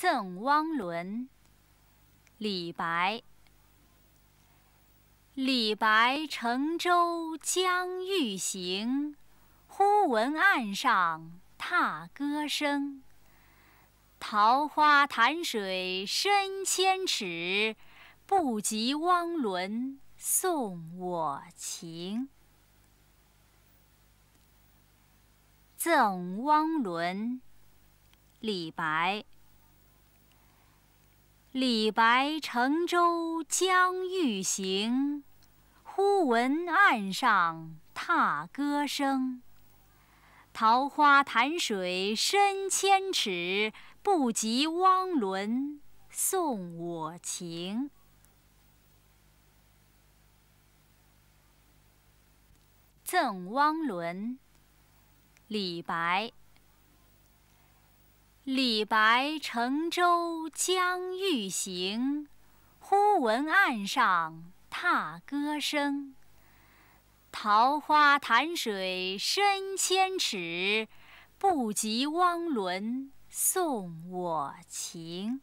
赠汪伦，李白。李白乘舟将欲行，忽闻岸上踏歌声。桃花潭水深千尺，不及汪伦送我情。赠汪伦，李白。李白乘舟将欲行，忽闻岸上踏歌声。桃花潭水深千尺，不及汪伦送我情。《赠汪伦》李白。李白乘舟将欲行，忽闻岸上踏歌声。桃花潭水深千尺，不及汪伦送我情。